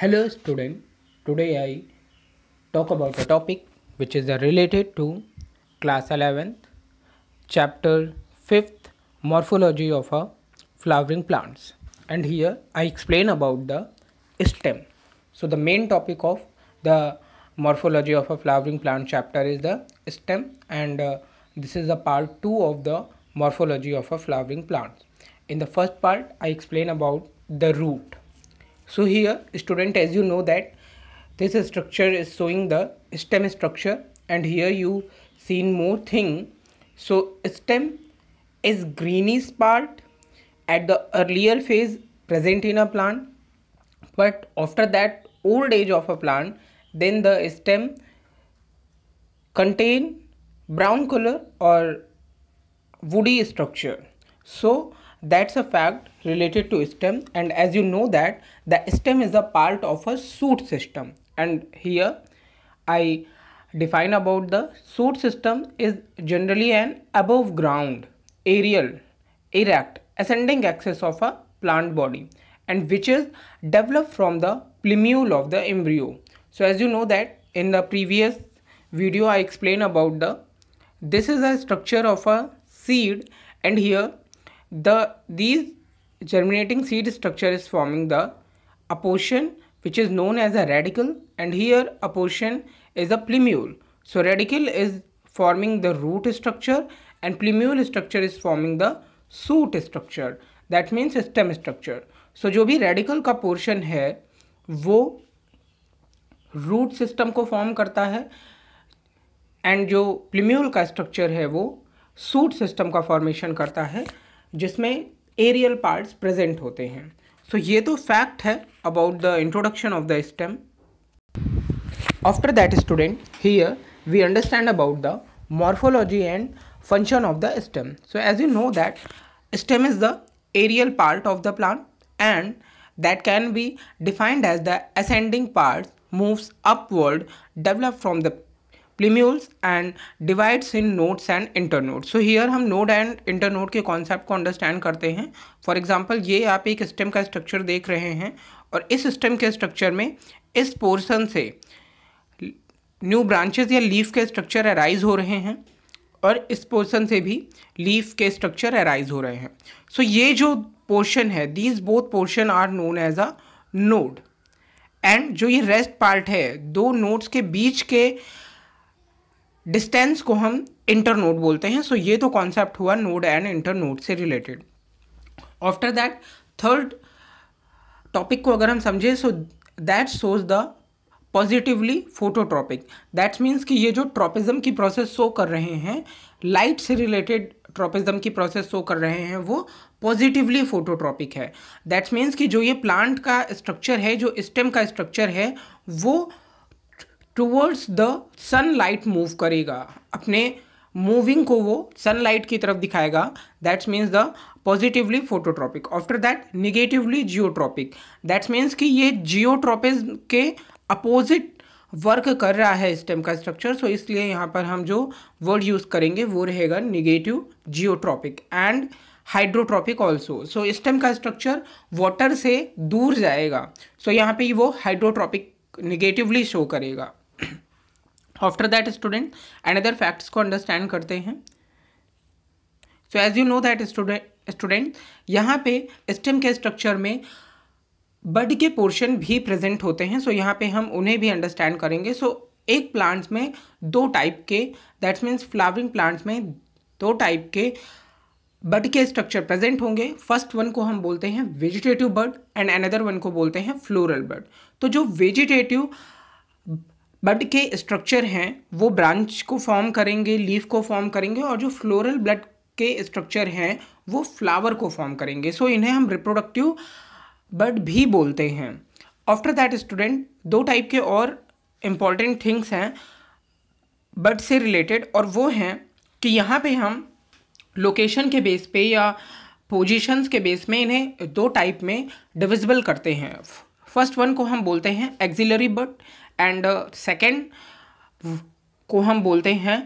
Hello student, today I talk about a topic which is related to class 11th chapter 5th morphology of a flowering plants and here I explain about the stem. So the main topic of the morphology of a flowering plant chapter is the stem and uh, this is the part 2 of the morphology of a flowering plant. In the first part I explain about the root so here student as you know that this structure is showing the stem structure and here you seen more thing so stem is greenish part at the earlier phase present in a plant but after that old age of a plant then the stem contain brown color or woody structure so that's a fact related to stem and as you know that the stem is a part of a shoot system and here I define about the shoot system is generally an above ground aerial erect ascending axis of a plant body and which is developed from the plumule of the embryo. So as you know that in the previous video I explained about the this is a structure of a seed and here the these germinating seed structure is forming the a portion which is known as a radical and here a portion is a plumule so radical is forming the root structure and plumule structure is forming the shoot structure that means stem structure so jo bhi radical ka portion hai wo root system ko form karta hai and jo plumule ka structure hai wo shoot system ka formation karta hai जिसमें aerial parts present होते हैं so so, ये तो fact है about the introduction of the stem after that student here we understand about the morphology and function of the stem so as you know that stem is the aerial part of the plant and that can be defined as the ascending part moves upward develop from the plumules and divides in nodes and node so here हम node and node के concept को understand करते हैं for example ये आप एक stem का structure देख रहे हैं और इस स्टेम के स्ट्रक्चर में इस पोर्सन से न्यू ब्रांचेज या लीफ के स्ट्रक्चर अराइज हो रहे हैं और इस पोर्सन से भी लीफ के स्ट्रक्चर अराइज हो रहे हैं सो so, ये जो पोर्शन है these both portion are known as a node and जो ये रेस्ट पार्ट है दो नोट्स के बीच के डिस्टेंस को हम इंटर नोड बोलते हैं सो so ये तो कॉन्सेप्ट हुआ नोड एंड इंटर नोड से related after that third topic को अगर हम समझें so that shows the positively phototropic that's means कि ये जो ट्रॉपिज्म की प्रोसेस शो कर रहे हैं लाइट से रिलेटेड ट्रॉपिज्म की प्रोसेस शो कर रहे हैं वो पॉजिटिवली फोटोट्रॉपिक है दैट्स मीन्स कि जो ये प्लांट का स्ट्रक्चर है जो स्टेम का स्ट्रक्चर है वो टूवर्ड्स द सनलाइट मूव करेगा अपने मूविंग को वो सनलाइट की तरफ दिखाएगा that's means the positively phototropic after that negatively geotropic that's means कि ये जियोट्रॉपिक के अपोजिट वर्क कर रहा है स्टेम का स्ट्रक्चर सो इसलिए यहाँ पर हम जो वर्ड यूज़ करेंगे वो रहेगा negative geotropic and hydrotropic also so stem का स्ट्रक्चर वाटर से दूर जाएगा सो so यहाँ पे वो हाइड्रोट्रॉपिक निगेटिवली शो करेगा after that student and other facts को अंडरस्टैंड करते हैं so as you know that student student यहाँ पे स्टेम के स्ट्रक्चर में बड के पोर्शन भी प्रेजेंट होते हैं सो so यहाँ पे हम उन्हें भी अंडरस्टैंड करेंगे सो so, एक प्लांट्स में दो टाइप के दैट्स मीन्स फ्लावरिंग प्लांट्स में दो टाइप के बड के स्ट्रक्चर प्रेजेंट होंगे फर्स्ट वन को हम बोलते हैं vegetative bird and another one को बोलते हैं फ्लोरल बर्ड तो जो वेजिटेटिव बड के स्ट्रक्चर हैं वो ब्रांच को फॉर्म करेंगे लीफ को फॉर्म करेंगे और जो फ्लोरल ब्लड के स्ट्रक्चर हैं वो फ्लावर को फॉर्म करेंगे सो so, इन्हें हम रिप्रोडक्टिव बड भी बोलते हैं आफ्टर दैट स्टूडेंट दो टाइप के और इम्पॉर्टेंट थिंग्स हैं बड से रिलेटेड और वो हैं कि यहाँ पे हम लोकेशन के बेस पे या पोजीशंस के बेस में इन्हें दो टाइप में डिविजिबल करते हैं फर्स्ट वन को हम बोलते हैं एक्जिलरी बट एंड सेकेंड को हम बोलते हैं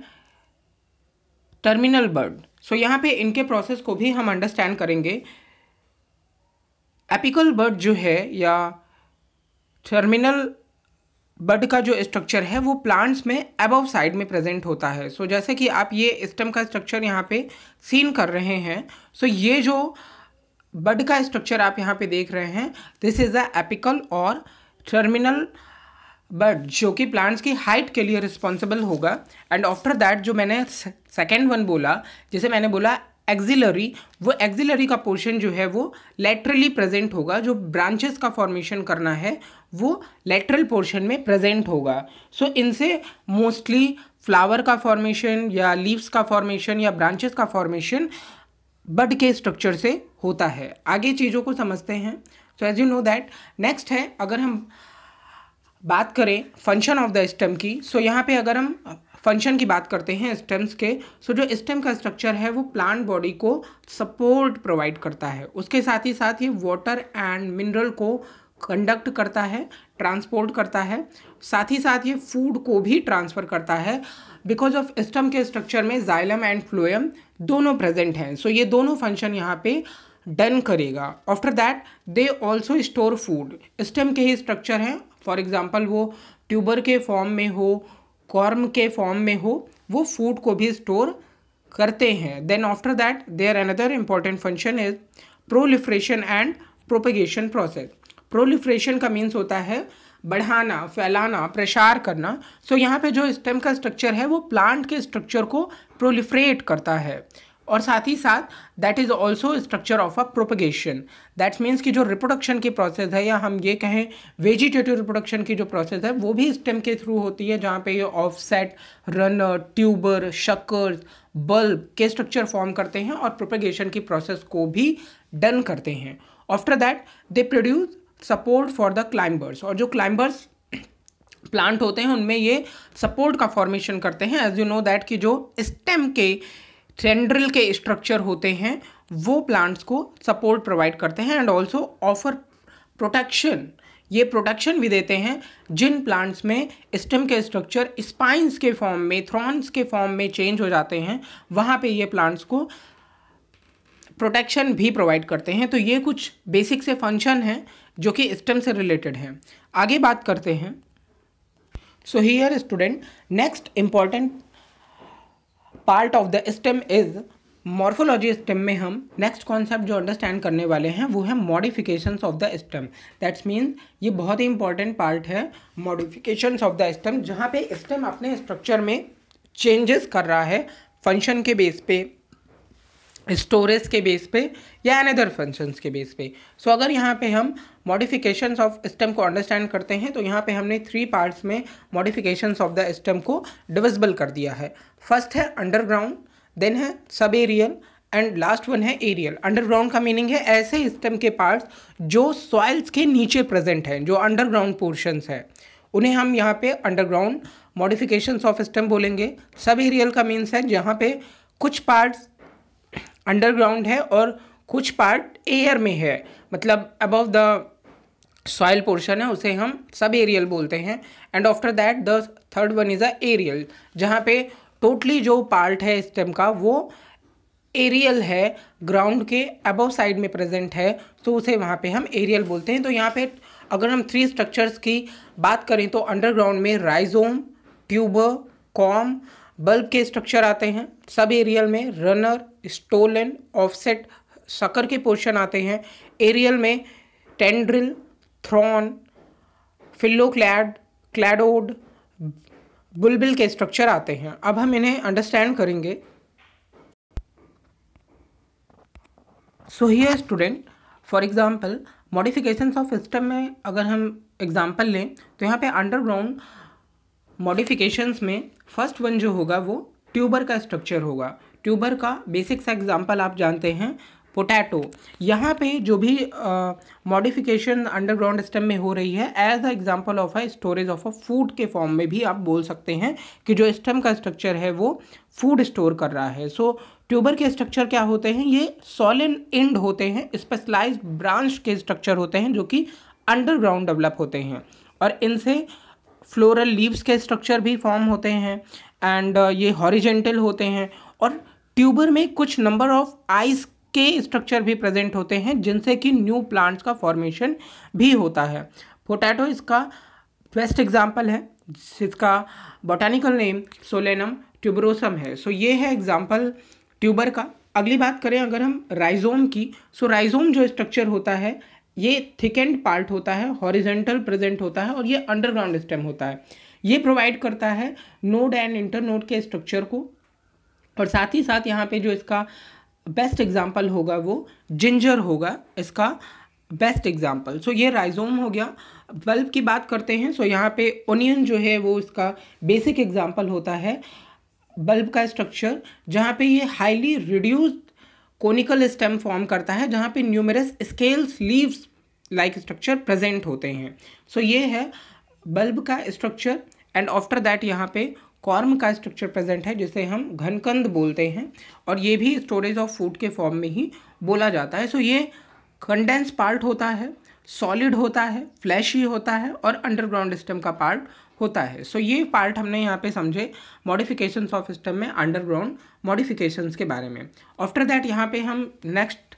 टर्मिनल बर्ड सो यहाँ पे इनके प्रोसेस को भी हम अंडरस्टैंड करेंगे एपिकल बर्ड जो है या टर्मिनल बर्ड का जो स्ट्रक्चर है वो प्लांट्स में अबव साइड में प्रेजेंट होता है सो so, जैसे कि आप ये स्टम का स्ट्रक्चर यहाँ पे सीन कर रहे हैं सो so, ये जो बर्ड का स्ट्रक्चर आप यहाँ पे देख रहे हैं दिस इज़ अ एपिकल और टर्मिनल बट जो कि प्लांट्स की हाइट के लिए रिस्पॉन्सिबल होगा एंड आफ्टर दैट जो मैंने सेकेंड वन बोला जिसे मैंने बोला एक्जिलरी वो एक्जिलरी का पोर्शन जो है वो लेटरली प्रेजेंट होगा जो ब्रांचेस का फॉर्मेशन करना है वो लेटरल पोर्शन में प्रेजेंट होगा सो so, इनसे मोस्टली फ्लावर का फॉर्मेशन या लीव्स का फॉर्मेशन या ब्रांचेस का फॉर्मेशन बड के स्ट्रक्चर से होता है आगे चीज़ों को समझते हैं so as you know that next है अगर हम बात करें फंक्शन ऑफ द स्टेम की सो so यहाँ पे अगर हम फंक्शन की बात करते हैं स्टेम्स के सो so जो स्टेम का स्ट्रक्चर है वो प्लांट बॉडी को सपोर्ट प्रोवाइड करता है उसके साथ ही साथ ये वाटर एंड मिनरल को कंडक्ट करता है ट्रांसपोर्ट करता है साथ ही साथ ये फूड को भी ट्रांसफ़र करता है बिकॉज ऑफ स्टम के स्ट्रक्चर में जाइलम एंड फ्लोएम दोनों प्रेजेंट हैं सो so ये दोनों फंक्शन यहाँ पे डन करेगा after that they also store food stem के ही स्ट्रक्चर हैं फॉर एग्जाम्पल वो ट्यूबर के फॉर्म में हो कॉर्म के फॉर्म में हो वो फूड को भी स्टोर करते हैं then after that they are another important function is proliferation and propagation process proliferation का मीन्स होता है बढ़ाना फैलाना प्रसार करना सो so, यहाँ पे जो स्टेम का स्ट्रक्चर है वो प्लांट के स्ट्रक्चर को प्रोलिफ्रेट करता है और साथ ही साथ that is also structure of a propagation that means कि जो रिप्रोडक्शन की प्रोसेस है या हम ये कहें वेजिटेटिव रिप्रोडक्शन की जो प्रोसेस है वो भी स्टेम के थ्रू होती है जहाँ पे ये offset runner tuber sucker bulb के स्ट्रक्चर फॉर्म करते हैं और प्रोपगेशन की प्रोसेस को भी डन करते हैं after that they produce support for the climbers और जो क्लाइंबर्स प्लांट होते हैं उनमें ये सपोर्ट का फॉर्मेशन करते हैं एज यू नो दैट कि जो स्टेम के सेंड्रिल के स्ट्रक्चर होते हैं वो प्लांट्स को सपोर्ट प्रोवाइड करते हैं एंड ऑल्सो ऑफर प्रोटेक्शन ये प्रोटेक्शन भी देते हैं जिन प्लांट्स में स्टेम के स्ट्रक्चर स्पाइंस के फॉर्म में थ्रॉन्स के फॉर्म में चेंज हो जाते हैं वहाँ पे ये प्लांट्स को प्रोटेक्शन भी प्रोवाइड करते हैं तो ये कुछ बेसिक से फंक्शन हैं जो कि स्टेम से रिलेटेड हैं आगे बात करते हैं so here student next important part of the stem is morphology stem में हम नेक्स्ट कॉन्सेप्ट जो अंडरस्टैंड करने वाले हैं वो है modification of the stem that's means ये बहुत ही इंपॉर्टेंट पार्ट है मॉडिफिकेशन ऑफ द स्टेम जहाँ पे स्टेम अपने स्ट्रक्चर में चेंजेस कर रहा है फंक्शन के बेस पे स्टोरेज के बेस पे या एन अदर फंक्शंस के बेस पे सो so, अगर यहाँ पे हम मॉडिफिकेशंस ऑफ स्टेम को अंडरस्टैंड करते हैं तो यहाँ पे हमने थ्री पार्ट्स में मॉडिफिकेशंस ऑफ द स्टेम को डिविजिबल कर दिया है फर्स्ट है अंडरग्राउंड देन है subaerial and last one है एरियल अंडरग्राउंड का मीनिंग है ऐसे स्टेम के पार्ट्स जो सॉइल्स के नीचे प्रेजेंट हैं जो अंडरग्राउंड पोर्शंस है उन्हें हम यहाँ पे अंडरग्राउंड मॉडिफिकेशंस ऑफ स्टेम बोलेंगे सब एरियल का मीन्स है जहाँ पे कुछ पार्ट्स अंडरग्राउंड है और कुछ पार्ट एयर में है मतलब अबव द सॉयल पोर्शन है उसे हम सब एरियल बोलते हैं and after that the third one is a aerial जहाँ पे टोटली जो पार्ट है स्टेम का वो एरियल है ग्राउंड के अबव साइड में प्रेजेंट है तो उसे वहाँ पे हम एरियल बोलते हैं तो यहाँ पे अगर हम थ्री स्ट्रक्चर्स की बात करें तो अंडरग्राउंड में राइजोम ट्यूबर कॉम बल्ब के स्ट्रक्चर आते हैं सब एरियल में रनर स्टोलन ऑफसेट सकर के पोर्शन आते हैं एरियल में tendril thorn phylloclade cladode bulbil के स्ट्रक्चर आते हैं अब हम इन्हें अंडरस्टैंड करेंगे so here student for example modifications of system में अगर हम एग्जांपल लें तो यहाँ पे अंडरग्राउंड मॉडिफिकेशंस में फर्स्ट वन जो होगा वो ट्यूबर का स्ट्रक्चर होगा ट्यूबर का बेसिक सा एग्जांपल आप जानते हैं पोटैटो यहाँ पे जो भी मॉडिफिकेशन अंडरग्राउंड स्टेम में हो रही है as a example of a storage of a food के फॉर्म में भी आप बोल सकते हैं कि जो स्टेम का स्ट्रक्चर है वो फूड स्टोर कर रहा है सो so, ट्यूबर के स्ट्रक्चर क्या होते हैं ये सॉलिड एंड होते हैं स्पेशलाइज्ड ब्रांच के स्ट्रक्चर होते हैं जो कि अंडरग्राउंड डेवलप होते हैं और इनसे फ्लोरल लीव्स के स्ट्रक्चर भी फॉर्म होते हैं एंड uh, ये हॉरिजेंटल होते हैं और ट्यूबर में कुछ नंबर ऑफ आइस के स्ट्रक्चर भी प्रेजेंट होते हैं जिनसे कि न्यू प्लांट्स का फॉर्मेशन भी होता है पोटैटो इसका बेस्ट एग्जाम्पल है जिसका बोटानिकल नेम सोलेनम ट्यूबरोसम है सो so, ये है एग्जाम्पल ट्यूबर का अगली बात करें अगर हम राइजोम की सो so, राइजोम जो स्ट्रक्चर होता है ये थिकेंड पार्ट होता है हॉरिजेंटल प्रेजेंट होता है और ये अंडरग्राउंड स्टेम होता है ये प्रोवाइड करता है नोड एंड इंटर नोड के स्ट्रक्चर को और साथ ही साथ यहाँ पे जो इसका बेस्ट एग्जाम्पल होगा वो जिंजर होगा इसका बेस्ट एग्जाम्पल सो ये राइजोम हो गया बल्ब की बात करते हैं सो यहाँ पे ओनियन जो है वो इसका बेसिक एग्जाम्पल होता है बल्ब का स्ट्रक्चर जहाँ पे ये highly reduced conical stem form करता है जहाँ पे numerous scales leaves like structure present होते हैं सो so, ये है बल्ब का स्ट्रक्चर एंड आफ्टर दैट यहाँ पे कॉर्म का स्ट्रक्चर प्रेजेंट है जिसे हम घनकंद बोलते हैं और ये भी स्टोरेज ऑफ फूड के फॉर्म में ही बोला जाता है सो so, ये कंडेंस पार्ट होता है सॉलिड होता है फ्लैशी होता है और अंडरग्राउंड स्टेम का पार्ट होता है सो so, ये पार्ट हमने यहाँ पे समझे मॉडिफिकेशन ऑफ सिस्टम में अंडरग्राउंड मॉडिफिकेशंस के बारे में आफ्टर दैट यहाँ पे हम नेक्स्ट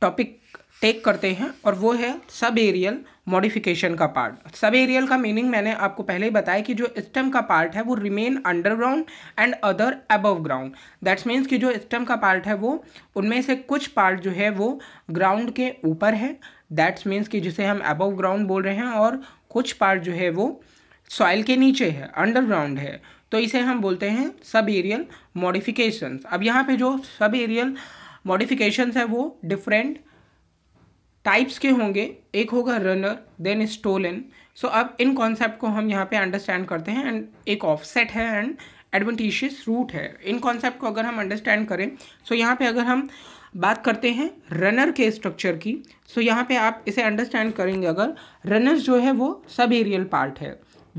टॉपिक टेक करते हैं और वो है सब एरियल मॉडिफिकेशन का पार्ट सब एरियल का मीनिंग मैंने आपको पहले ही बताया कि जो स्टम का पार्ट है वो remain underground and other above ground that's means कि जो स्टम का पार्ट है वो उनमें से कुछ पार्ट जो है वो ग्राउंड के ऊपर है दैट्स मीन्स कि जिसे हम अबव ग्राउंड बोल रहे हैं और कुछ पार्ट जो है वो सॉइल के नीचे है अंडरग्राउंड है तो इसे हम बोलते हैं सब एरियल मॉडिफिकेशंस अब यहाँ पे जो सब एरियल मॉडिफिकेशंस है वो डिफरेंट टाइप्स के होंगे एक होगा रनर देन स्टोलन सो अब इन कॉन्सेप्ट को हम यहाँ पे अंडरस्टैंड करते हैं एंड एक ऑफसेट है एंड एडवेंटिशियस रूट है इन कॉन्सेप्ट को अगर हम अंडरस्टैंड करें सो so यहाँ पे अगर हम बात करते हैं रनर के स्ट्रक्चर की सो so यहाँ पे आप इसे अंडरस्टैंड करेंगे अगर रनर्स जो है वो सब एरियल पार्ट है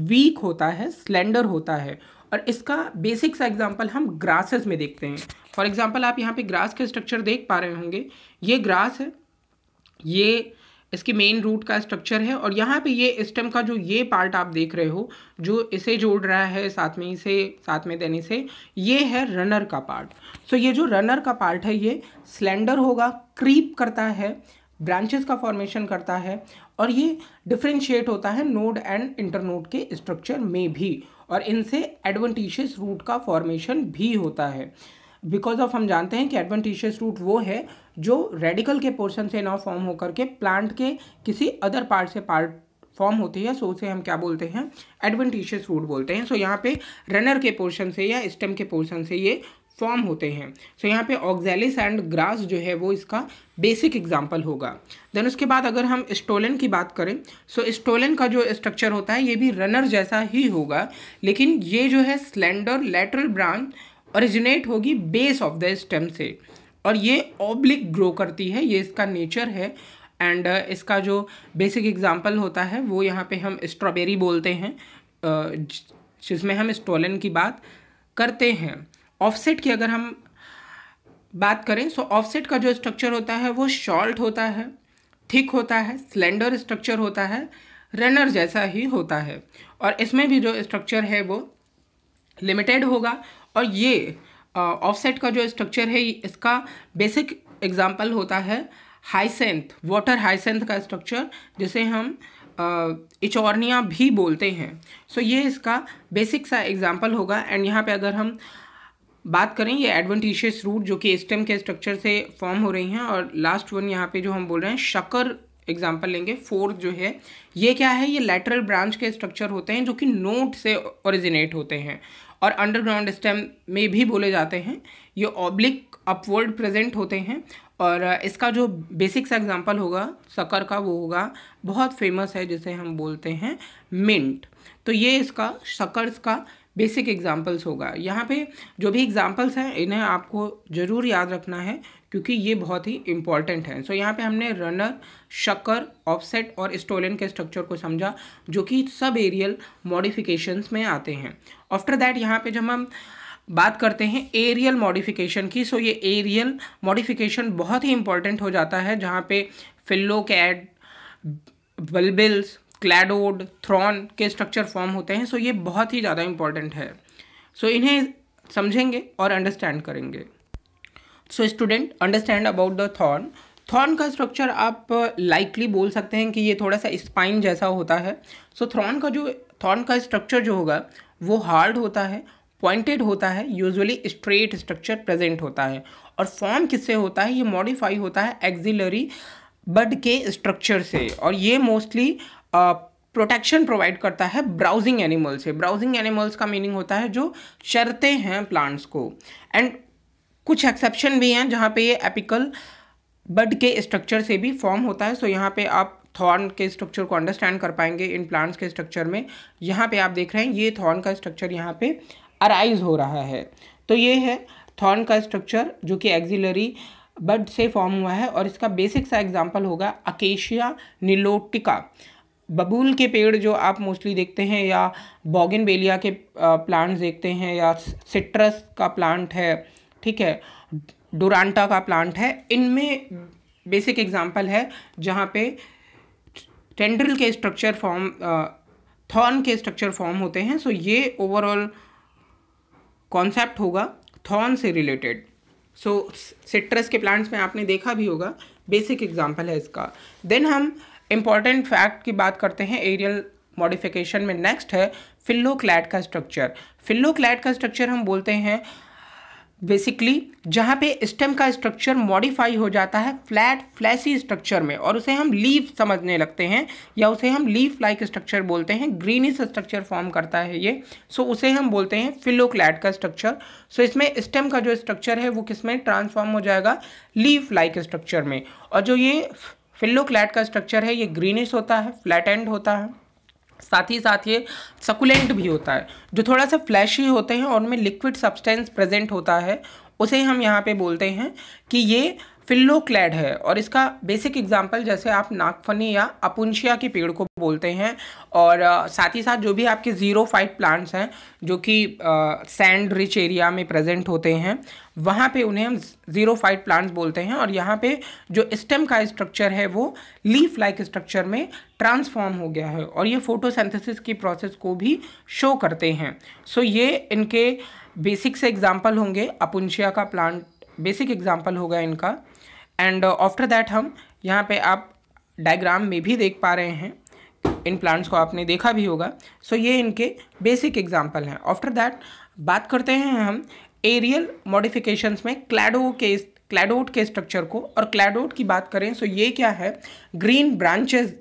वीक होता है स्लेंडर होता है और इसका बेसिक सा एग्जांपल हम ग्रासेस में देखते हैं फॉर एग्जांपल आप यहाँ पे ग्रास का स्ट्रक्चर देख पा रहे होंगे ये ग्रास है ये इसके मेन रूट का स्ट्रक्चर है और यहाँ पे ये स्टेम का जो ये पार्ट आप देख रहे हो जो इसे जोड़ रहा है साथ में इसे साथ में देने से ये है रनर का पार्ट सो so ये जो रनर का पार्ट है ये स्लेंडर होगा क्रीप करता है ब्रांचेस का फॉर्मेशन करता है और ये डिफ्रेंशिएट होता है नोड एंड इंटरनोड के स्ट्रक्चर में भी और इनसे एडवेंटिशियस रूट का फॉर्मेशन भी होता है बिकॉज ऑफ हम जानते हैं कि एडवेंटिशियस रूट वो है जो रेडिकल के पोर्शन से ना फॉर्म होकर के प्लांट के किसी अदर पार्ट से पार्ट फॉर्म होती है सो उसे हम क्या बोलते हैं एडवेंटिशियस रूट बोलते हैं सो so, यहाँ पे रनर के पोर्शन से या स्टेम के पोर्शन से ये फॉर्म होते हैं सो so, यहाँ पे ऑक्जेलिस एंड ग्रास जो है वो इसका बेसिक एग्जाम्पल होगा देन उसके बाद अगर हम स्टोलन की बात करें सो so, स्टोलन का जो स्ट्रक्चर होता है ये भी रनर जैसा ही होगा लेकिन ये जो है स्लेंडर लेटरल ब्रांच ओरिजिनेट होगी बेस ऑफ द स्टेम से और ये ऑब्लिक ग्रो करती है ये इसका नेचर है एंड uh, इसका जो बेसिक एग्जाम्पल होता है वो यहाँ पे हम स्ट्रॉबेरी बोलते हैं uh, जिसमें हम स्टोलन की बात करते हैं ऑफसेट की अगर हम बात करें सो ऑफसेट का जो स्ट्रक्चर होता है वो शॉर्ट होता है थिक होता है स्लेंडर स्ट्रक्चर होता है रनर जैसा ही होता है और इसमें भी जो स्ट्रक्चर है वो लिमिटेड होगा और ये ऑफसेट का जो स्ट्रक्चर है इसका बेसिक एग्जाम्पल होता है हाइसेंथ वाटर हाइसेंथ का स्ट्रक्चर जिसे हम इचोर्निया भी बोलते हैं सो so, ये इसका बेसिक सा एग्जाम्पल होगा एंड यहाँ पे अगर हम बात करें ये एडवेंटिशियस रूट जो कि स्टेम के स्ट्रक्चर से फॉर्म हो रही हैं और लास्ट वन यहाँ पे जो हम बोल रहे हैं शकर एग्जाम्पल लेंगे फोर्थ जो है ये क्या है ये लेटरल ब्रांच के स्ट्रक्चर होते हैं जो कि नोट से ओरिजिनेट होते हैं और अंडरग्राउंड स्टेम में भी बोले जाते हैं ये ऑब्लिक अपवर्ड प्रेजेंट होते हैं और इसका जो बेसिक सा एग्जाम्पल होगा शकर का वो होगा बहुत फेमस है जिसे हम बोलते हैं मिंट तो ये इसका शकर्स का बेसिक एग्जाम्पल्स होगा यहाँ पे जो भी एग्जाम्पल्स हैं इन्हें आपको ज़रूर याद रखना है क्योंकि ये बहुत ही इंपॉर्टेंट है सो so, यहाँ पे हमने रनर शक्कर ऑफसेट और स्टोलन के स्ट्रक्चर को समझा जो कि सब एरियल मॉडिफिकेशंस में आते हैं आफ्टर दैट यहाँ पे जब हम बात करते हैं एरियल मॉडिफिकेशन की सो so ये एरियल मॉडिफिकेशन बहुत ही इंपॉर्टेंट हो जाता है जहाँ पे phylloclade bulbils cladode thorn के स्ट्रक्चर फॉर्म होते हैं सो ये बहुत ही ज़्यादा इम्पॉर्टेंट है सो इन्हें समझेंगे और अंडरस्टैंड करेंगे so student understand about the thorn thorn का स्ट्रक्चर आप लाइकली बोल सकते हैं कि ये थोड़ा सा स्पाइन जैसा होता है सो so, थ्रॉन का जो थॉर्न का स्ट्रक्चर जो होगा वो हार्ड होता है पॉइंटेड होता है यूजुअली स्ट्रेट स्ट्रक्चर प्रेजेंट होता है और फॉर्म किससे होता है ये मॉडिफाई होता है एक्जिलरी बड के स्ट्रक्चर से और ये मोस्टली प्रोटेक्शन प्रोवाइड करता है ब्राउजिंग एनिमल से ब्राउजिंग एनिमल्स का मीनिंग होता है जो चरते हैं प्लांट्स को एंड कुछ एक्सेप्शन भी हैं जहाँ पे ये एपिकल बड के स्ट्रक्चर से भी फॉर्म होता है सो so, यहाँ पे आप थॉर्न के स्ट्रक्चर को अंडरस्टैंड कर पाएंगे इन प्लांट्स के स्ट्रक्चर में यहाँ पे आप देख रहे हैं ये थॉर्न का स्ट्रक्चर यहाँ पे अराइज हो रहा है तो ये है थॉर्न का स्ट्रक्चर जो कि एक्जिलरी बड से फॉर्म हुआ है और इसका बेसिक सा एग्जाम्पल होगा अकेशिया निलोटिका बबूल के पेड़ जो आप मोस्टली देखते हैं या बॉगिन बेलिया के प्लांट्स देखते हैं या सिट्रस का प्लांट है ठीक है डोरान्टा का प्लांट है इनमें बेसिक एग्जांपल है जहाँ पे टेंड्रिल के स्ट्रक्चर फॉर्म थॉर्न के स्ट्रक्चर फॉर्म होते हैं सो ये ओवरऑल कॉन्सेप्ट होगा थॉर्न से रिलेटेड सो सिट्रस के प्लांट्स में आपने देखा भी होगा बेसिक एग्जांपल है इसका देन हम इंपॉर्टेंट फैक्ट की बात करते हैं एरियल मॉडिफिकेशन में नेक्स्ट है फिल्लोक्लैट का स्ट्रक्चर फिल्लोक्लैट का स्ट्रक्चर हम बोलते हैं बेसिकली जहाँ पे स्टेम का स्ट्रक्चर मॉडिफाई हो जाता है फ्लैट फ्लैसी स्ट्रक्चर में और उसे हम लीव समझने लगते हैं या उसे हम लीफ लाइक स्ट्रक्चर बोलते हैं ग्रीनिस स्ट्रक्चर फॉर्म करता है ये सो so, उसे हम बोलते हैं फिलोक्लैट का स्ट्रक्चर सो so, इसमें स्टेम का जो स्ट्रक्चर है वो किस में ट्रांसफॉर्म हो जाएगा लीफ लाइक स्ट्रक्चर में और जो ये फिल्लोक्लैट का स्ट्रक्चर है ये ग्रीनिश होता है फ्लैट एंड होता है साथ ही साथ ये सकुलेंट भी होता है जो थोड़ा सा फ्लैशी होते हैं और उनमें लिक्विड सब्सटेंस प्रेजेंट होता है उसे हम यहाँ पे बोलते हैं कि ये फिल्लो क्लैड है और इसका बेसिक एग्जाम्पल जैसे आप नागफनी या अपुंशिया के पेड़ को बोलते हैं और साथ ही साथ जो भी आपके ज़ीरो फाइट प्लांट्स हैं जो कि सैंड रिच एरिया में प्रेजेंट होते हैं वहाँ पे उन्हें हम ज़ीरो फाइट प्लांट्स बोलते हैं और यहाँ पे जो स्टेम का स्ट्रक्चर है वो लीफ लाइक स्ट्रक्चर में ट्रांसफॉर्म हो गया है और ये फोटोसेंथेसिस की प्रोसेस को भी शो करते हैं सो ये इनके बेसिक से एग्जाम्पल होंगे अपुंशिया का प्लांट बेसिक एग्जाम्पल होगा इनका एंड आफ्टर दैट हम यहाँ पे आप डायग्राम में भी देख पा रहे हैं इन प्लांट्स को आपने देखा भी होगा सो so, ये इनके बेसिक एग्जाम्पल हैं आफ्टर दैट बात करते हैं हम एरियल मॉडिफिकेशंस में क्लैडो के क्लैडोट के स्ट्रक्चर को और क्लैडोट की बात करें सो so ये क्या है ग्रीन ब्रांचेज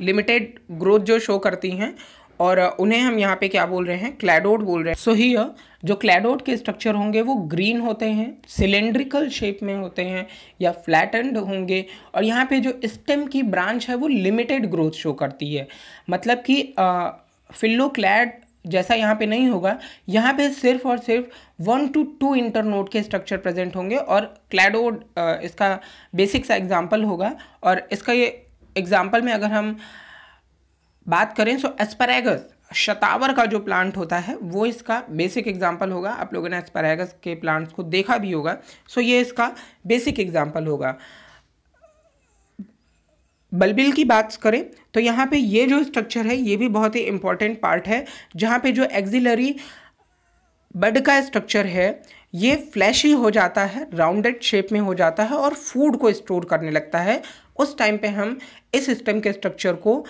लिमिटेड ग्रोथ जो शो करती हैं और उन्हें हम यहाँ पे क्या बोल रहे हैं क्लैडोड बोल रहे हैं सो ही जो क्लैडोड के स्ट्रक्चर होंगे वो ग्रीन होते हैं सिलेंड्रिकल शेप में होते हैं या फ्लैटेंड होंगे और यहाँ पे जो स्टेम की ब्रांच है वो लिमिटेड ग्रोथ शो करती है मतलब कि फिल्लो क्लैड जैसा यहाँ पे नहीं होगा यहाँ पे सिर्फ और सिर्फ वन टू टू इंटरनोट के स्ट्रक्चर प्रेजेंट होंगे और क्लैडोड इसका बेसिक सा एग्जाम्पल होगा और इसका ये एग्जाम्पल में अगर हम बात करें सो एस्परेगस शतावर का जो प्लांट होता है वो इसका बेसिक एग्जाम्पल होगा आप लोगों ने एस्परेगस के प्लांट्स को देखा भी होगा सो ये इसका बेसिक एग्जाम्पल होगा बलबिल की बात करें तो यहाँ पे ये जो स्ट्रक्चर है ये भी बहुत ही इम्पॉर्टेंट पार्ट है जहाँ पे जो एक्जिलरी बड का स्ट्रक्चर है ये फ्लैशी हो जाता है राउंडेड शेप में हो जाता है और फूड को स्टोर करने लगता है उस टाइम पे हम इस सिस्टम के स्ट्रक्चर को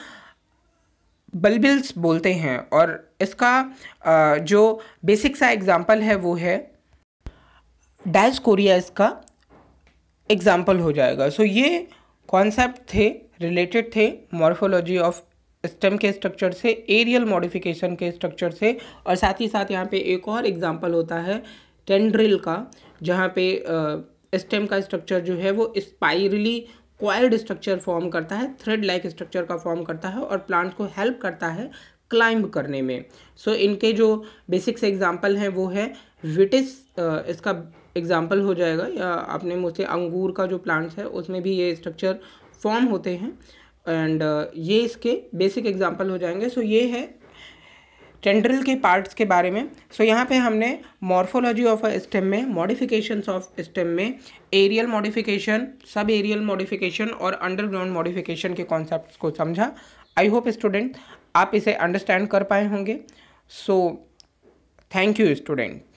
बलबिल्स बोलते हैं और इसका जो बेसिक सा एग्ज़ाम्पल है वो है डैश कोरिया इसका एग्ज़ाम्पल हो जाएगा सो so, ये कॉन्सेप्ट थे रिलेटेड थे मॉर्फोलॉजी ऑफ स्टेम के स्ट्रक्चर से एरियल मॉडिफिकेशन के स्ट्रक्चर से और साथ ही साथ यहाँ पे एक और एग्जाम्पल होता है टेंड्रिल का जहाँ पे स्टेम का स्ट्रक्चर जो है वो स्पाइरली क्वाइल्ड स्ट्रक्चर फॉर्म करता है थ्रेड लाइक स्ट्रक्चर का फॉर्म करता है और प्लांट को हेल्प करता है क्लाइंब करने में सो so, इनके जो बेसिक्स एग्जाम्पल हैं वो है विटिस इसका एग्जाम्पल हो जाएगा या आपने मुझसे अंगूर का जो प्लांट्स है उसमें भी ये स्ट्रक्चर फॉर्म होते हैं एंड ये इसके बेसिक एग्जाम्पल हो जाएंगे सो so, ये है टेंड्रिल के पार्ट्स के बारे में सो so, यहाँ पे हमने मॉर्फोलॉजी ऑफ स्टेम में मॉडिफिकेशंस ऑफ स्टेम में एरियल मॉडिफिकेशन सब एरियल मॉडिफिकेशन और अंडरग्राउंड मॉडिफिकेशन के कॉन्सेप्ट को समझा आई होप स्टूडेंट आप इसे अंडरस्टैंड कर पाए होंगे सो थैंक यू स्टूडेंट